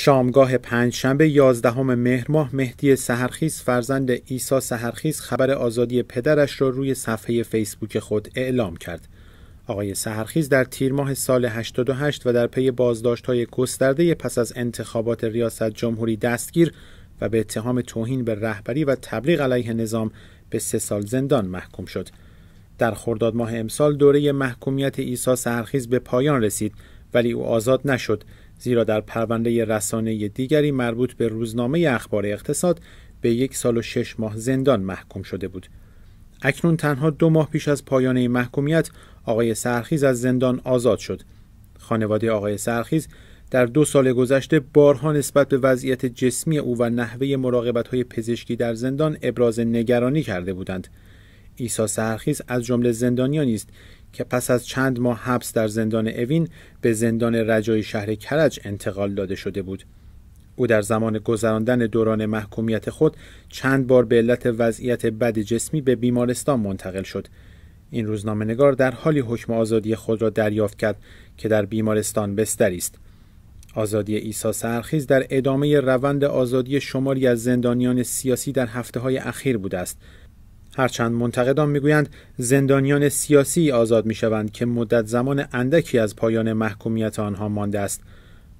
شامگاه پنجشنبه یازدهم مهر ماه مهدی سهرخیز فرزند عیسی سهرخیز خبر آزادی پدرش را روی صفحه فیسبوک خود اعلام کرد. آقای سهرخیز در تیر ماه سال 88 و در پی های گسترده پس از انتخابات ریاست جمهوری دستگیر و به اتهام توهین به رهبری و تبلیغ علیه نظام به سه سال زندان محکوم شد. در خرداد ماه امسال دوره محکومیت عیسی سهرخیز به پایان رسید ولی او آزاد نشد زیرا در پرونده رسانه دیگری مربوط به روزنامه اخبار اقتصاد به یک سال و شش ماه زندان محکوم شده بود. اکنون تنها دو ماه پیش از پایان محکومیت آقای سرخیز از زندان آزاد شد. خانواده آقای سرخیز در دو سال گذشته بارها نسبت به وضعیت جسمی او و نحوه مراقبت های پزشکی در زندان ابراز نگرانی کرده بودند. ایسا سرخیز از جمله زندانیانی است که پس از چند ماه حبس در زندان اوین به زندان رجای شهر کرج انتقال داده شده بود او در زمان گذراندن دوران محکومیت خود چند بار به علت وضعیت بد جسمی به بیمارستان منتقل شد این روزنامه نگار در حالی حکم آزادی خود را دریافت کرد که در بیمارستان بستری است آزادی عیسی سرخیز در ادامه روند آزادی شماری از زندانیان سیاسی در هفته های اخیر بوده است هرچند منتقدان میگویند زندانیان سیاسی آزاد میشوند که مدت زمان اندکی از پایان محکومیت آنها مانده است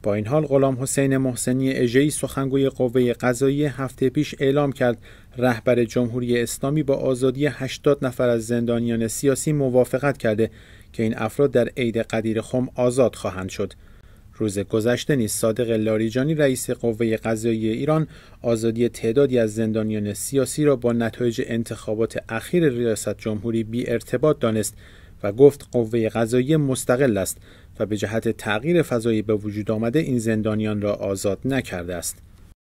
با این حال غلام حسین محسنی اژه‌ای سخنگوی قوه قضایی هفته پیش اعلام کرد رهبر جمهوری اسلامی با آزادی 80 نفر از زندانیان سیاسی موافقت کرده که این افراد در عید قدیر خم آزاد خواهند شد روز گذشته نیز صادق لاریجانی رئیس قوه قضایی ایران آزادی تعدادی از زندانیان سیاسی را با نتایج انتخابات اخیر ریاست جمهوری بی ارتباط دانست و گفت قوه قضایی مستقل است و به جهت تغییر فضایی به وجود آمده این زندانیان را آزاد نکرده است.